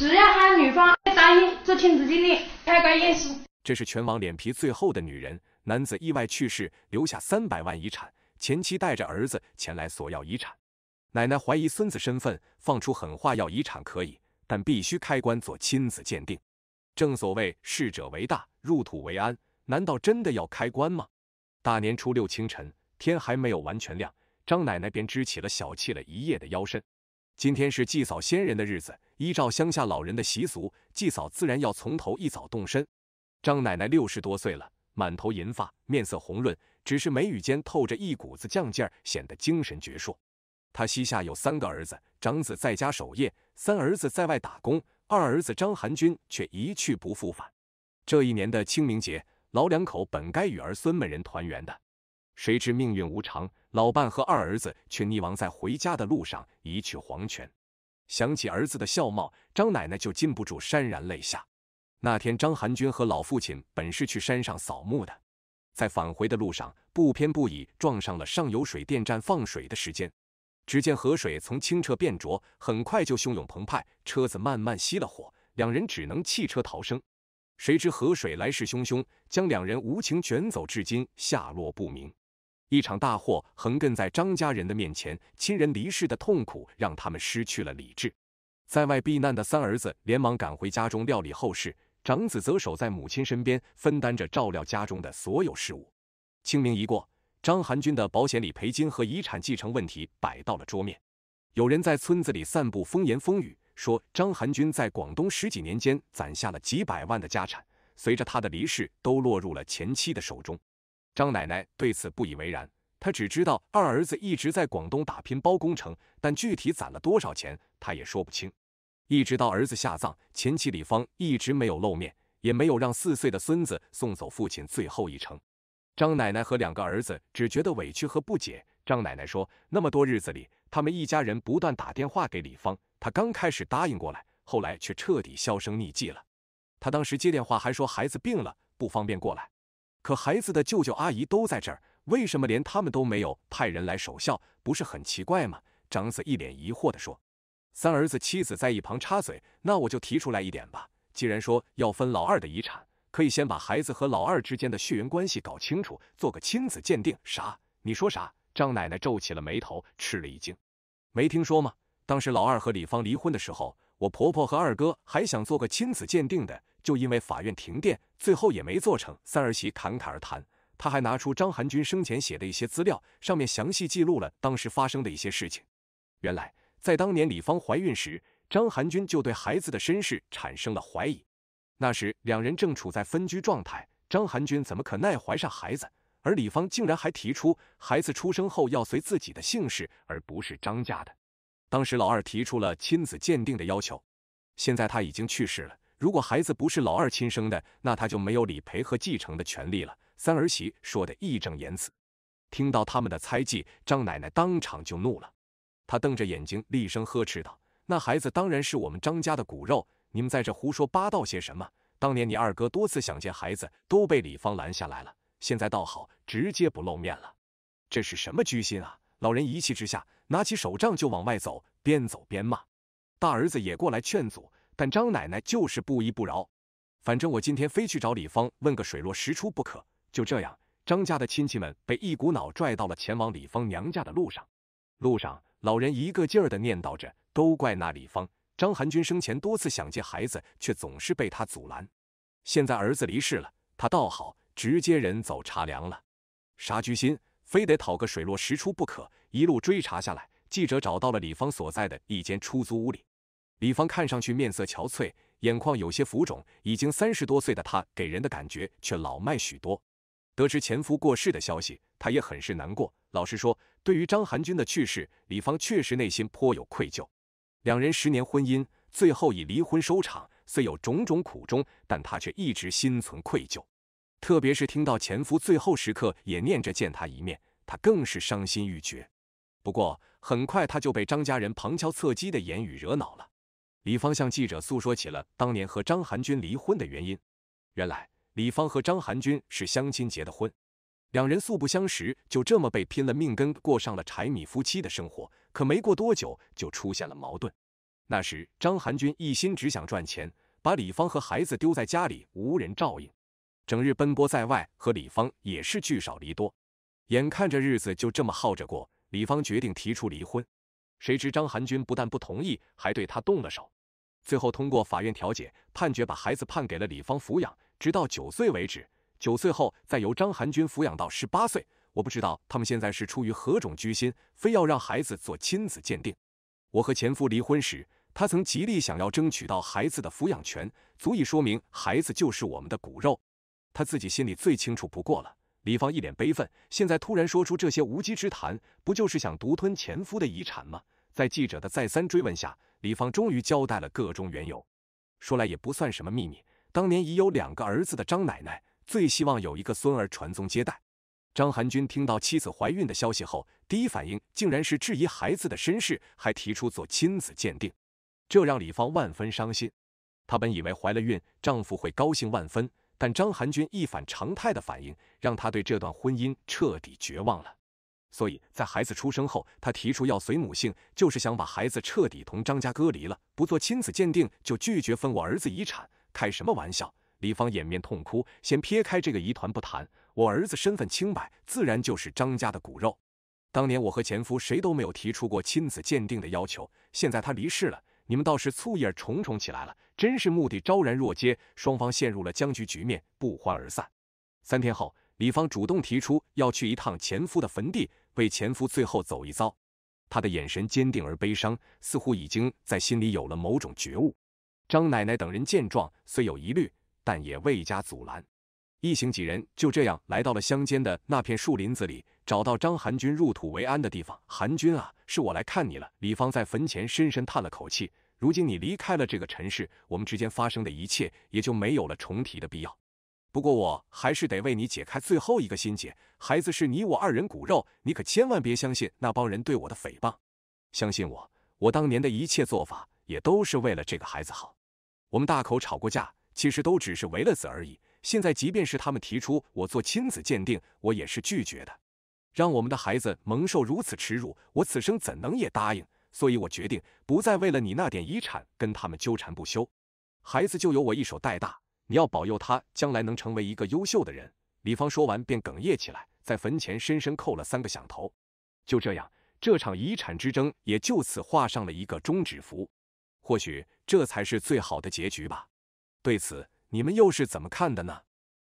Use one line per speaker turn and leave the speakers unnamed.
只要他女方答应做亲子鉴定，开棺验尸。这是全网脸皮最厚的女人。男子意外去世，留下三百万遗产，前妻带着儿子前来索要遗产。奶奶怀疑孙子身份，放出狠话要遗产可以，但必须开棺做亲子鉴定。正所谓逝者为大，入土为安，难道真的要开棺吗？大年初六清晨，天还没有完全亮，张奶奶便支起了小憩了一夜的腰身。今天是祭扫先人的日子。依照乡下老人的习俗，祭扫自然要从头一早动身。张奶奶六十多岁了，满头银发，面色红润，只是眉宇间透着一股子犟劲儿，显得精神矍铄。她膝下有三个儿子，长子在家守夜，三儿子在外打工，二儿子张寒军却一去不复返。这一年的清明节，老两口本该与儿孙们人团圆的，谁知命运无常，老伴和二儿子却溺亡在回家的路上，一去黄泉。想起儿子的笑貌，张奶奶就禁不住潸然泪下。那天，张寒君和老父亲本是去山上扫墓的，在返回的路上，不偏不倚撞上了上游水电站放水的时间。只见河水从清澈变浊，很快就汹涌澎湃。车子慢慢熄了火，两人只能弃车逃生。谁知河水来势汹汹，将两人无情卷走，至今下落不明。一场大祸横亘在张家人的面前，亲人离世的痛苦让他们失去了理智。在外避难的三儿子连忙赶回家中料理后事，长子则守在母亲身边，分担着照料家中的所有事务。清明一过，张寒军的保险理赔金和遗产继承问题摆到了桌面。有人在村子里散布风言风语，说张寒军在广东十几年间攒下了几百万的家产，随着他的离世，都落入了前妻的手中。张奶奶对此不以为然，她只知道二儿子一直在广东打拼包工程，但具体攒了多少钱，她也说不清。一直到儿子下葬，前妻李芳一直没有露面，也没有让四岁的孙子送走父亲最后一程。张奶奶和两个儿子只觉得委屈和不解。张奶奶说，那么多日子里，他们一家人不断打电话给李芳，她刚开始答应过来，后来却彻底销声匿迹了。她当时接电话还说孩子病了，不方便过来。可孩子的舅舅阿姨都在这儿，为什么连他们都没有派人来守孝？不是很奇怪吗？长子一脸疑惑地说。三儿子妻子在一旁插嘴：“那我就提出来一点吧，既然说要分老二的遗产，可以先把孩子和老二之间的血缘关系搞清楚，做个亲子鉴定。”啥？你说啥？张奶奶皱起了眉头，吃了一惊。没听说吗？当时老二和李芳离婚的时候，我婆婆和二哥还想做个亲子鉴定的。就因为法院停电，最后也没做成。三儿媳侃侃而谈，他还拿出张含君生前写的一些资料，上面详细记录了当时发生的一些事情。原来，在当年李芳怀孕时，张含君就对孩子的身世产生了怀疑。那时两人正处在分居状态，张含君怎么可耐怀上孩子？而李芳竟然还提出孩子出生后要随自己的姓氏，而不是张家的。当时老二提出了亲子鉴定的要求，现在他已经去世了。如果孩子不是老二亲生的，那他就没有理赔和继承的权利了。三儿媳说得义正言辞。听到他们的猜忌，张奶奶当场就怒了，她瞪着眼睛，厉声呵斥道：“那孩子当然是我们张家的骨肉，你们在这胡说八道些什么？当年你二哥多次想见孩子，都被李芳拦下来了，现在倒好，直接不露面了，这是什么居心啊！”老人一气之下，拿起手杖就往外走，边走边骂。大儿子也过来劝阻。但张奶奶就是不依不饶，反正我今天非去找李芳问个水落石出不可。就这样，张家的亲戚们被一股脑拽到了前往李芳娘家的路上。路上，老人一个劲儿的念叨着：“都怪那李芳，张寒军生前多次想见孩子，却总是被他阻拦。现在儿子离世了，他倒好，直接人走茶凉了。杀居心，非得讨个水落石出不可。”一路追查下来，记者找到了李芳所在的一间出租屋里。李芳看上去面色憔悴，眼眶有些浮肿。已经三十多岁的她，给人的感觉却老迈许多。得知前夫过世的消息，她也很是难过。老实说，对于张含君的去世，李芳确实内心颇有愧疚。两人十年婚姻最后以离婚收场，虽有种种苦衷，但她却一直心存愧疚。特别是听到前夫最后时刻也念着见她一面，她更是伤心欲绝。不过，很快她就被张家人旁敲侧击的言语惹恼了。李芳向记者诉说起了当年和张含君离婚的原因。原来，李芳和张含君是相亲结的婚，两人素不相识，就这么被拼了命跟过上了柴米夫妻的生活。可没过多久，就出现了矛盾。那时，张含君一心只想赚钱，把李芳和孩子丢在家里，无人照应，整日奔波在外，和李芳也是聚少离多。眼看着日子就这么耗着过，李芳决定提出离婚。谁知张含君不但不同意，还对他动了手。最后通过法院调解，判决把孩子判给了李芳抚养，直到九岁为止。九岁后再由张含君抚养到十八岁。我不知道他们现在是出于何种居心，非要让孩子做亲子鉴定。我和前夫离婚时，他曾极力想要争取到孩子的抚养权，足以说明孩子就是我们的骨肉，他自己心里最清楚不过了。李芳一脸悲愤，现在突然说出这些无稽之谈，不就是想独吞前夫的遗产吗？在记者的再三追问下，李芳终于交代了各中缘由。说来也不算什么秘密，当年已有两个儿子的张奶奶，最希望有一个孙儿传宗接代。张含军听到妻子怀孕的消息后，第一反应竟然是质疑孩子的身世，还提出做亲子鉴定，这让李芳万分伤心。她本以为怀了孕，丈夫会高兴万分。但张含君一反常态的反应，让他对这段婚姻彻底绝望了。所以，在孩子出生后，他提出要随母姓，就是想把孩子彻底同张家隔离了。不做亲子鉴定就拒绝分我儿子遗产，开什么玩笑？李芳掩面痛哭。先撇开这个疑团不谈，我儿子身份清白，自然就是张家的骨肉。当年我和前夫谁都没有提出过亲子鉴定的要求，现在他离世了。你们倒是醋意儿重重起来了，真是目的昭然若揭。双方陷入了僵局局面，不欢而散。三天后，李芳主动提出要去一趟前夫的坟地，为前夫最后走一遭。他的眼神坚定而悲伤，似乎已经在心里有了某种觉悟。张奶奶等人见状，虽有疑虑，但也未加阻拦。一行几人就这样来到了乡间的那片树林子里，找到张寒君入土为安的地方。寒君啊，是我来看你了。李芳在坟前深深叹了口气。如今你离开了这个尘世，我们之间发生的一切也就没有了重提的必要。不过我还是得为你解开最后一个心结。孩子是你我二人骨肉，你可千万别相信那帮人对我的诽谤。相信我，我当年的一切做法也都是为了这个孩子好。我们大口吵过架，其实都只是为了子而已。现在即便是他们提出我做亲子鉴定，我也是拒绝的。让我们的孩子蒙受如此耻辱，我此生怎能也答应？所以，我决定不再为了你那点遗产跟他们纠缠不休。孩子就由我一手带大，你要保佑他将来能成为一个优秀的人。李芳说完便哽咽起来，在坟前深深叩了三个响头。就这样，这场遗产之争也就此画上了一个终止符。或许这才是最好的结局吧。对此。你们又是怎么看的呢？